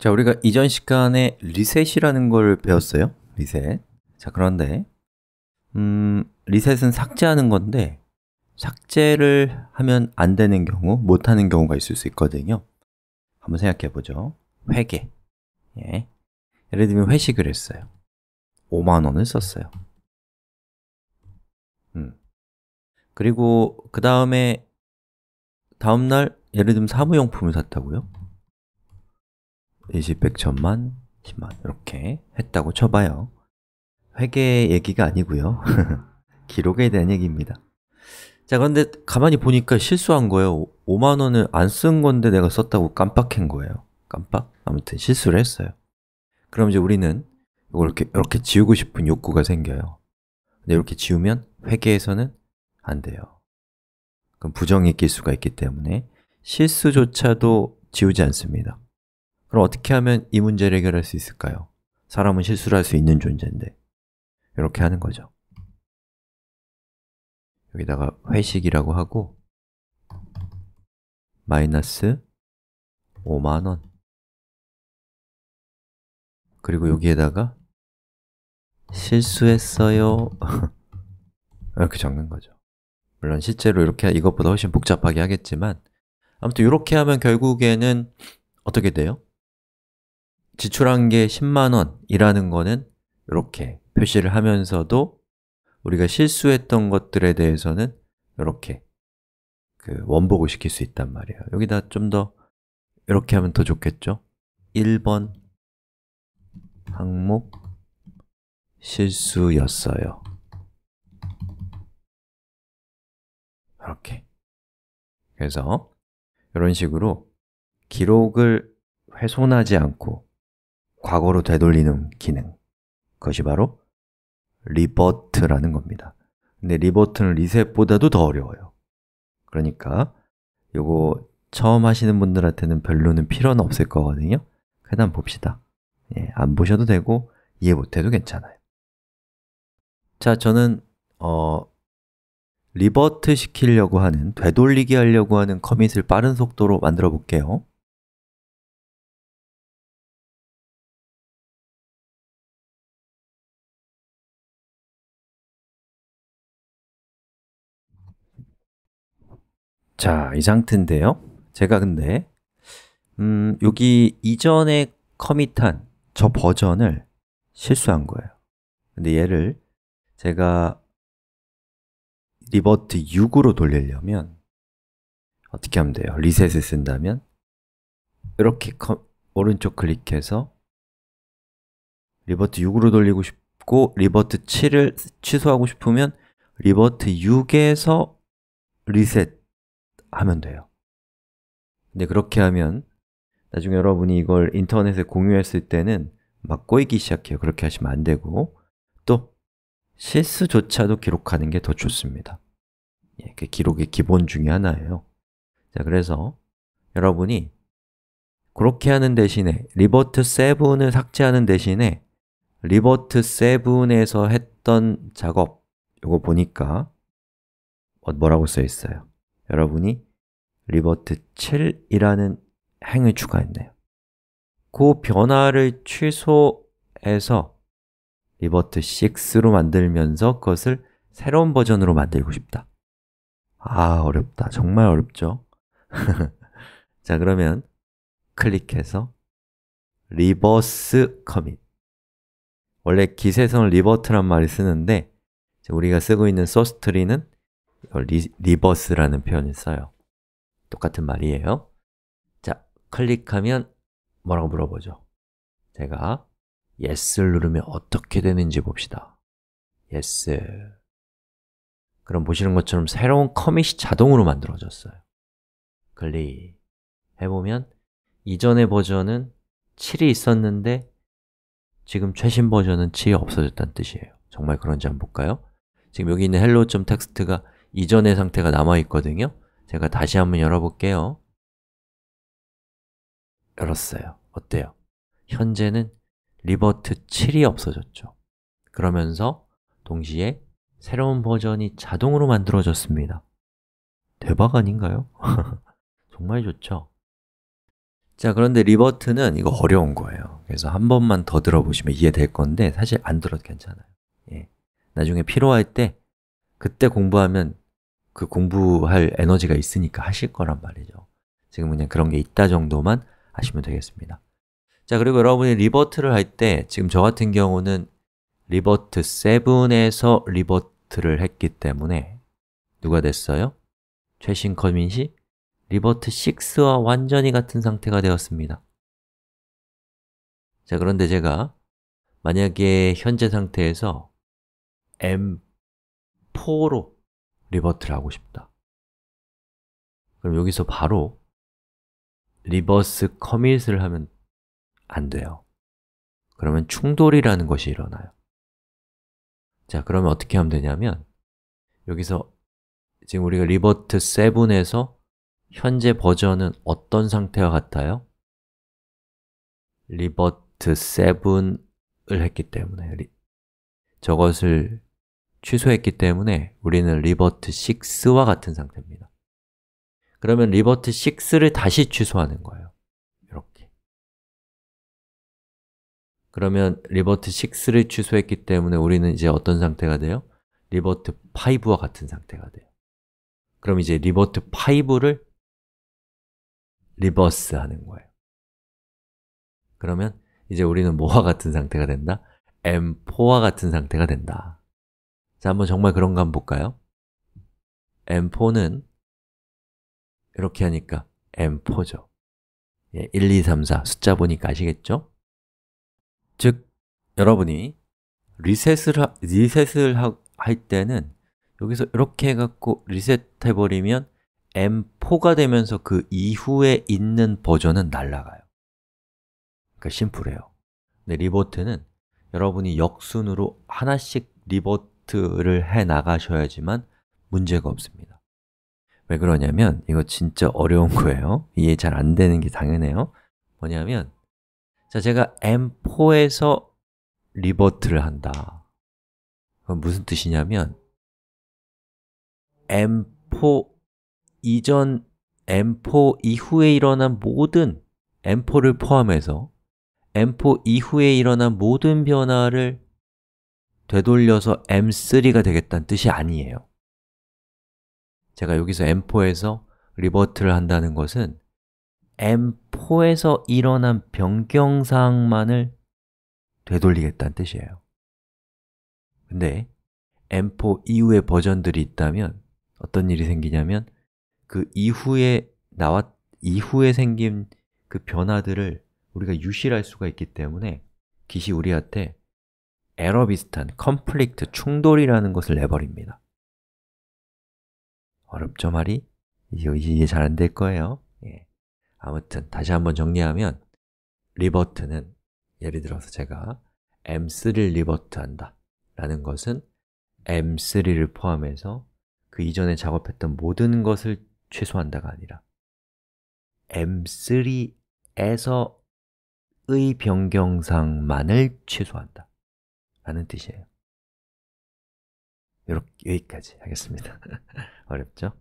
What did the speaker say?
자, 우리가 이전 시간에 리셋이라는 걸 배웠어요. 리셋. 자, 그런데 음, 리셋은 삭제하는 건데 삭제를 하면 안 되는 경우, 못 하는 경우가 있을 수 있거든요. 한번 생각해 보죠. 회계. 예. 예를 들면 회식을 했어요. 5만 원을 썼어요. 음. 그리고 그 다음에 다음 날 예를 들면 사무용품을 샀다고요? 20, 100, 1000만, 10만 이렇게 했다고 쳐봐요 회계 얘기가 아니고요 기록에 대한 얘기입니다 자 그런데 가만히 보니까 실수한 거예요 5만원을 안 쓴 건데 내가 썼다고 깜빡한 거예요 깜빡? 아무튼 실수를 했어요 그럼 이제 우리는 이걸 이렇게, 이렇게 지우고 싶은 욕구가 생겨요 근데 이렇게 지우면 회계에서는 안 돼요 그럼 부정이 낄 수가 있기 때문에 실수조차도 지우지 않습니다 그럼 어떻게 하면 이 문제를 해결할 수 있을까요? 사람은 실수를 할 수 있는 존재인데 이렇게 하는 거죠 여기다가 회식이라고 하고 마이너스 5만원 그리고 여기에다가 실수했어요 이렇게 적는 거죠 물론 실제로 이렇게 이것보다 훨씬 복잡하게 하겠지만 아무튼 이렇게 하면 결국에는 어떻게 돼요? 지출한 게 10만 원이라는 거는 이렇게 표시를 하면서도 우리가 실수했던 것들에 대해서는 이렇게 그 원복을 시킬 수 있단 말이에요 여기다 좀 더 이렇게 하면 더 좋겠죠? 1번 항목 실수였어요 이렇게 그래서 이런 식으로 기록을 훼손하지 않고 과거로 되돌리는 기능. 그것이 바로 리버트라는 겁니다. 근데 리버트는 리셋보다도 더 어려워요. 그러니까 요거 처음 하시는 분들한테는 별로는 필요는 없을 거거든요. 그냥 봅시다. 예, 안 보셔도 되고 이해 못해도 괜찮아요. 자, 저는 어, 리버트 시키려고 하는, 되돌리기 하려고 하는 커밋을 빠른 속도로 만들어 볼게요. 자, 이 상태인데요. 제가 근데 음, 여기 이전에 커밋한 저 버전을 실수한 거예요. 근데 얘를 제가 리버트 6으로 돌리려면 어떻게 하면 돼요? 리셋을 쓴다면 이렇게 커, 오른쪽 클릭해서 리버트 6으로 돌리고 싶고 리버트 7을 취소하고 싶으면 리버트 6에서 리셋 하면 돼요 근데 그렇게 하면 나중에 여러분이 이걸 인터넷에 공유했을 때는 막 꼬이기 시작해요 그렇게 하시면 안 되고 또 실수조차도 기록하는 게 더 좋습니다 예, 그 기록의 기본 중에 하나예요 자, 그래서 여러분이 그렇게 하는 대신에 리버트 7을 삭제하는 대신에 리버트 7에서 했던 작업 이거 보니까 어, 뭐라고 써 있어요? 여러분이 리버트 7이라는 행을 추가했네요. 그 변화를 취소해서 리버트 6로 만들면서 그것을 새로운 버전으로 만들고 싶다. 아, 어렵다. 정말 어렵죠? 자, 그러면 클릭해서 리버스 커밋 원래 기세서 리버트란 말을 쓰는데 우리가 쓰고 있는 소스트리는 리, 버스라는 표현을 써요. 똑같은 말이에요. 자, 클릭하면 뭐라고 물어보죠? 제가 yes를 누르면 어떻게 되는지 봅시다. yes. 그럼 보시는 것처럼 새로운 커밋이 자동으로 만들어졌어요. 클릭 해보면 이전의 버전은 7이 있었는데 지금 최신 버전은 7이 없어졌다는 뜻이에요 정말 그런지 한번 볼까요? 지금 여기 있는 hello.txt가 이전의 상태가 남아있거든요 제가 다시 한번 열어볼게요 열었어요 어때요? 현재는 리버트 7이 없어졌죠 그러면서 동시에 새로운 버전이 자동으로 만들어졌습니다 대박 아닌가요? 정말 좋죠? 자, 그런데 리버트는 이거 어려운 거예요 그래서 한 번만 더 들어보시면 이해될 건데 사실 안 들어도 괜찮아요 예. 나중에 필요할 때 그때 공부하면 그 공부할 에너지가 있으니까 하실 거란 말이죠 지금 그냥 그런 게 있다 정도만 하시면 되겠습니다 자 그리고 여러분이 리버트를 할 때 지금 저 같은 경우는 리버트 7에서 리버트를 했기 때문에 누가 됐어요? 최신 커밋이 리버트 6와 완전히 같은 상태가 되었습니다 자 그런데 제가 만약에 현재 상태에서 M4로 리버트를 하고 싶다 그럼 여기서 바로 리버스 커밋을 하면 안 돼요 그러면 충돌이라는 것이 일어나요 자, 그러면 어떻게 하면 되냐면 여기서 지금 우리가 리버트 7에서 현재 버전은 어떤 상태와 같아요? 리버트 7을 했기 때문에 리, 저것을 취소했기 때문에 우리는 리버트6와 같은 상태입니다 그러면 리버트6를 다시 취소하는 거예요 이렇게 그러면 리버트6를 취소했기 때문에 우리는 이제 어떤 상태가 돼요? 리버트5와 같은 상태가 돼요 그럼 이제 리버트5를 리버스 하는 거예요 그러면 이제 우리는 뭐와 같은 상태가 된다? M4와 같은 상태가 된다 자, 한번 정말 그런가 한번 볼까요? M4는 이렇게 하니까 M4죠 예, 1, 2, 3, 4 숫자 보니까 아시겠죠? 즉, 여러분이 리셋을, 하, 리셋을 하, 할 때는 여기서 이렇게 해갖고 리셋해버리면 M4가 되면서 그 이후에 있는 버전은 날라가요 그러니까 심플해요 근데 리버트는 여러분이 역순으로 하나씩 리버트 테스트를 해 나가셔야지만 문제가 없습니다 왜 그러냐면 이거 진짜 어려운 거예요 이해 잘 안 되는 게 당연해요 뭐냐면 자 제가 M4에서 리버트를 한다 그건 무슨 뜻이냐면 M4 이전 M4 이후에 일어난 모든 M4를 포함해서 M4 이후에 일어난 모든 변화를 되돌려서 M3가 되겠다는 뜻이 아니에요 제가 여기서 M4에서 리버트를 한다는 것은 M4에서 일어난 변경사항만을 되돌리겠다는 뜻이에요 근데 M4 이후의 버전들이 있다면 어떤 일이 생기냐면 그 이후에 나왔 이후에 생긴 그 변화들을 우리가 유실할 수가 있기 때문에 기시 우리한테 에러 비슷한 컴플릭트 충돌이라는 것을 내버립니다 어렵죠 말이? 이거 이해 잘안 될 거예요 예. 아무튼 다시 한번 정리하면 리버트는 예를 들어서 제가 M3를 리버트한다 라는 것은 M3를 포함해서 그 이전에 작업했던 모든 것을 최소한다가 아니라 M3에서의 변경상만을 최소한다 라는 뜻이에요. 요렇게, 여기까지 하겠습니다. 어렵죠?